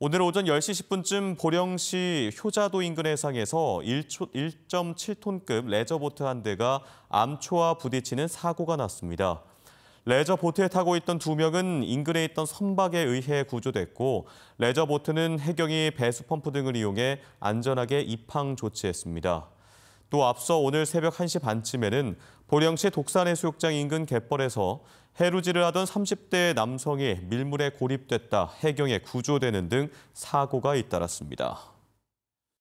오늘 오전 10시 10분쯤 보령시 효자도 인근 해상에서 1.7톤급 레저보트 한 대가 암초와 부딪히는 사고가 났습니다. 레저보트에 타고 있던 두 명은 인근에 있던 선박에 의해 구조됐고 레저보트는 해경이 배수펌프 등을 이용해 안전하게 입항 조치했습니다. 또 앞서 오늘 새벽 1시 반쯤에는 보령시 독산해수욕장 인근 갯벌에서 해루질을 하던 30대 남성이 밀물에 고립됐다 해경에 구조되는 등 사고가 잇따랐습니다.